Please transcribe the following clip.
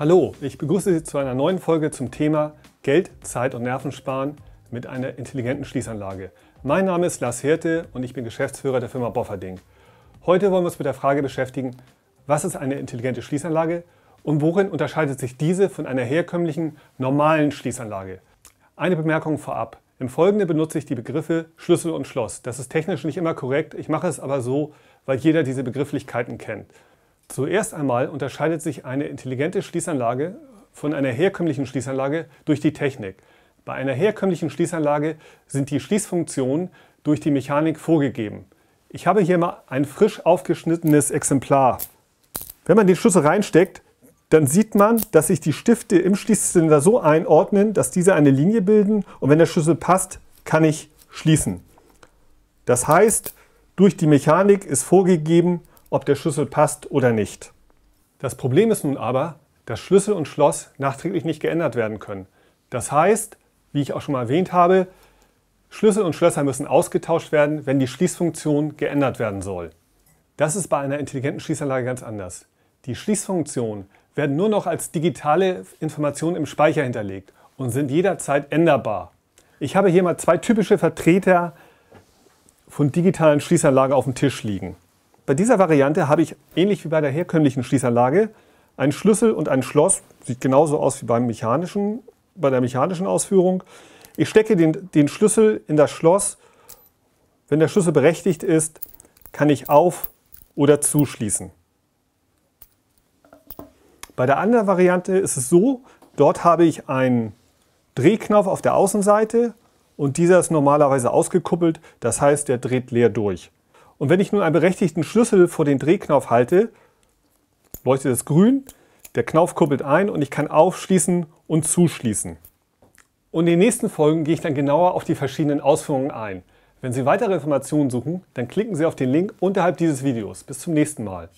Hallo, ich begrüße Sie zu einer neuen Folge zum Thema Geld, Zeit und Nerven sparen mit einer intelligenten Schließanlage. Mein Name ist Lars Hirte und ich bin Geschäftsführer der Firma Bofferding. Heute wollen wir uns mit der Frage beschäftigen, was ist eine intelligente Schließanlage und worin unterscheidet sich diese von einer herkömmlichen, normalen Schließanlage? Eine Bemerkung vorab. Im Folgenden benutze ich die Begriffe Schlüssel und Schloss. Das ist technisch nicht immer korrekt, ich mache es aber so, weil jeder diese Begrifflichkeiten kennt. Zuerst einmal unterscheidet sich eine intelligente Schließanlage von einer herkömmlichen Schließanlage durch die Technik. Bei einer herkömmlichen Schließanlage sind die Schließfunktionen durch die Mechanik vorgegeben. Ich habe hier mal ein frisch aufgeschnittenes Exemplar. Wenn man den Schlüssel reinsteckt, dann sieht man, dass sich die Stifte im Schließzylinder so einordnen, dass diese eine Linie bilden und wenn der Schlüssel passt, kann ich schließen. Das heißt, durch die Mechanik ist vorgegeben, ob der Schlüssel passt oder nicht. Das Problem ist nun aber, dass Schlüssel und Schloss nachträglich nicht geändert werden können. Das heißt, wie ich auch schon mal erwähnt habe, Schlüssel und Schlösser müssen ausgetauscht werden, wenn die Schließfunktion geändert werden soll. Das ist bei einer intelligenten Schließanlage ganz anders. Die Schließfunktionen werden nur noch als digitale Informationen im Speicher hinterlegt und sind jederzeit änderbar. Ich habe hier mal zwei typische Vertreter von digitalen Schließanlagen auf dem Tisch liegen. Bei dieser Variante habe ich, ähnlich wie bei der herkömmlichen Schließanlage, einen Schlüssel und ein Schloss. Sieht genauso aus wie beim mechanischen, bei der mechanischen Ausführung. Ich stecke den, den Schlüssel in das Schloss. Wenn der Schlüssel berechtigt ist, kann ich auf- oder zuschließen. Bei der anderen Variante ist es so, dort habe ich einen Drehknopf auf der Außenseite und dieser ist normalerweise ausgekuppelt, das heißt, der dreht leer durch. Und wenn ich nun einen berechtigten Schlüssel vor den Drehknauf halte, leuchtet es grün, der Knauf kuppelt ein und ich kann aufschließen und zuschließen. Und in den nächsten Folgen gehe ich dann genauer auf die verschiedenen Ausführungen ein. Wenn Sie weitere Informationen suchen, dann klicken Sie auf den Link unterhalb dieses Videos. Bis zum nächsten Mal.